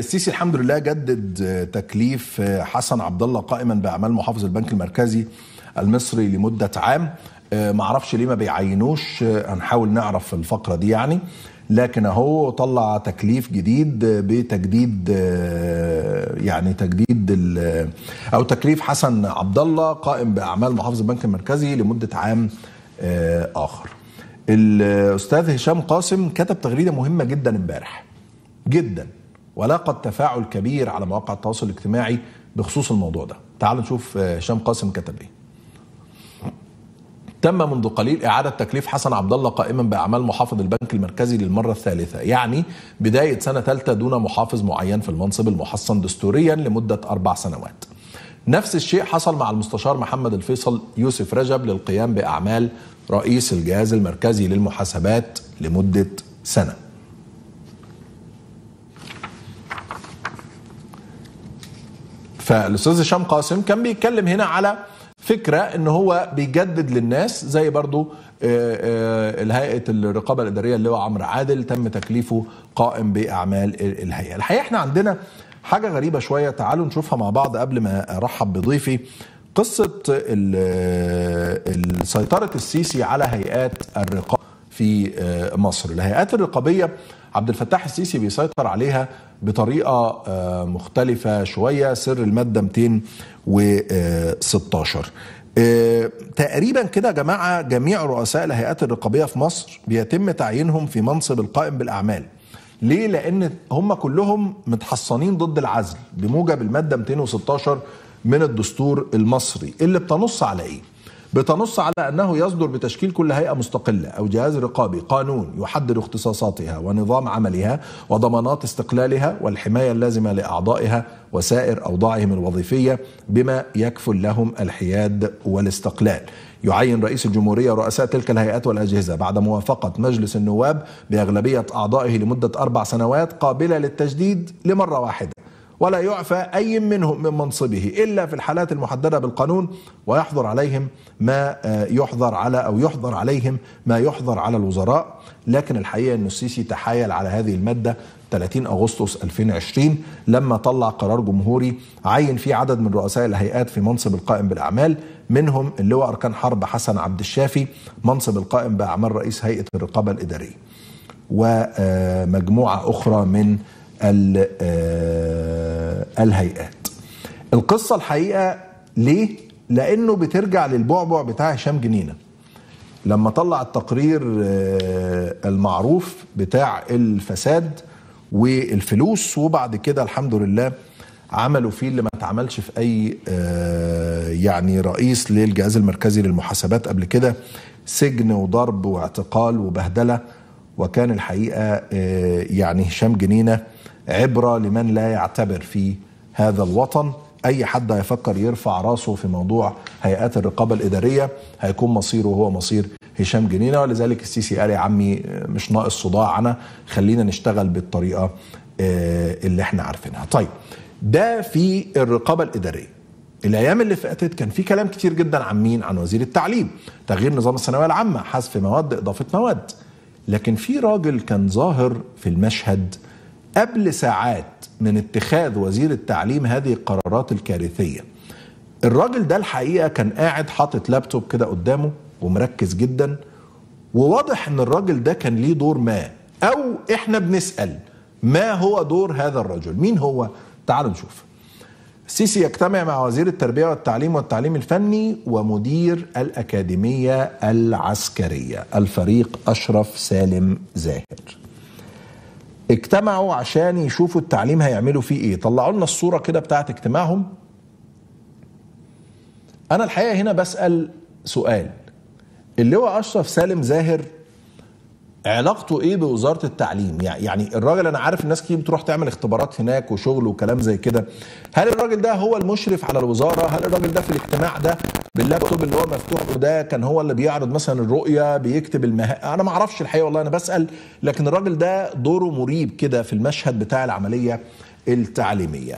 السيسي الحمد لله جدد آه، تكليف آه، حسن عبد الله قائما باعمال محافظ البنك المركزي المصري لمده عام آه، ما اعرفش ليه ما بيعينوش هنحاول نعرف الفقره دي يعني لكن اهو طلع تكليف جديد بتجديد يعني تجديد او تكليف حسن عبد الله قائم باعمال محافظ البنك المركزي لمده عام اخر الاستاذ هشام قاسم كتب تغريده مهمه جدا امبارح جدا ولقد تفاعل كبير على مواقع التواصل الاجتماعي بخصوص الموضوع ده تعالوا نشوف آه، هشام قاسم كتب ايه تم منذ قليل إعادة تكليف حسن عبد الله قائما بأعمال محافظ البنك المركزي للمرة الثالثة يعني بداية سنة ثالثة دون محافظ معين في المنصب المحصن دستوريا لمدة أربع سنوات نفس الشيء حصل مع المستشار محمد الفيصل يوسف رجب للقيام بأعمال رئيس الجهاز المركزي للمحاسبات لمدة سنة فالاستاذ هشام قاسم كان بيتكلم هنا على فكره ان هو بيجدد للناس زي برضو آه، آه، الهيئه الرقابه الاداريه اللي هو عمرو عادل تم تكليفه قائم باعمال الهيئه الحقيقه احنا عندنا حاجه غريبه شويه تعالوا نشوفها مع بعض قبل ما ارحب بضيفي قصه آه، سيطره السيسي على هيئات الرقابه في آه، مصر الهيئات الرقابية عبد الفتاح السيسي بيسيطر عليها بطريقة آه، مختلفة شوية سر المادة 216 آه، تقريبا كده يا جماعة جميع رؤساء الهيئات الرقابية في مصر بيتم تعيينهم في منصب القائم بالأعمال ليه؟ لأن هم كلهم متحصنين ضد العزل بموجب المادة 216 من الدستور المصري اللي بتنص على إيه؟ بتنص على أنه يصدر بتشكيل كل هيئة مستقلة أو جهاز رقابي قانون يحدد اختصاصاتها ونظام عملها وضمانات استقلالها والحماية اللازمة لأعضائها وسائر أوضاعهم الوظيفية بما يكفل لهم الحياد والاستقلال يعين رئيس الجمهورية رؤساء تلك الهيئات والأجهزة بعد موافقة مجلس النواب بأغلبية أعضائه لمدة أربع سنوات قابلة للتجديد لمرة واحدة ولا يعفى أي منهم من منصبه إلا في الحالات المحددة بالقانون ويحظر عليهم ما آه، يحظر على أو يحظر عليهم ما يحظر على الوزراء لكن الحقيقة أن السيسي تحايل على هذه المادة 30 أغسطس 2020 لما طلع قرار جمهوري عين فيه عدد من رؤساء الهيئات في منصب القائم بالأعمال منهم اللواء أركان حرب حسن عبد الشافي منصب القائم بأعمال رئيس هيئة الرقابة الإدارية ومجموعة أخرى من آه، الهيئات القصة الحقيقة ليه؟ لأنه بترجع للبعبع بتاع هشام جنينة لما طلع التقرير آه، المعروف بتاع الفساد والفلوس وبعد كده الحمد لله عملوا فيه اللي ما اتعملش في اي آه، يعني رئيس للجهاز المركزي للمحاسبات قبل كده سجن وضرب واعتقال وبهدله وكان الحقيقه يعني هشام جنينه عبره لمن لا يعتبر في هذا الوطن اي حد هيفكر يرفع راسه في موضوع هيئات الرقابه الاداريه هيكون مصيره هو مصير هشام جنينه ولذلك السيسي قال يا عمي آه، مش ناقص صداع انا خلينا نشتغل بالطريقه آه، اللي احنا عارفينها. طيب ده في الرقابه الاداريه. الايام اللي فاتت كان في كلام كتير جدا عن مين؟ عن وزير التعليم، تغيير نظام الثانويه العامه، حذف مواد، اضافه مواد. لكن في راجل كان ظاهر في المشهد قبل ساعات من اتخاذ وزير التعليم هذه القرارات الكارثيه الراجل ده الحقيقه كان قاعد حاطط لابتوب كده قدامه ومركز جدا وواضح ان الراجل ده كان ليه دور ما او احنا بنسال ما هو دور هذا الرجل مين هو تعالوا نشوف السيسي يجتمع مع وزير التربيه والتعليم والتعليم الفني ومدير الاكاديميه العسكريه الفريق اشرف سالم زاهر اجتمعوا عشان يشوفوا التعليم هيعملوا فيه ايه طلعوا لنا الصوره كده بتاعه اجتماعهم انا الحقيقه هنا بسال سؤال اللواء اشرف سالم زاهر علاقته ايه بوزاره التعليم يعني الراجل انا عارف الناس كتير بتروح تعمل اختبارات هناك وشغل وكلام زي كده هل الراجل ده هو المشرف على الوزاره هل الراجل ده في الاجتماع ده باللابتوب اللي هو مفتوح وده كان هو اللي بيعرض مثلا الرؤيه بيكتب المها انا ما اعرفش الحقيقه والله انا بسال لكن الراجل ده دوره مريب كده في المشهد بتاع العمليه التعليميه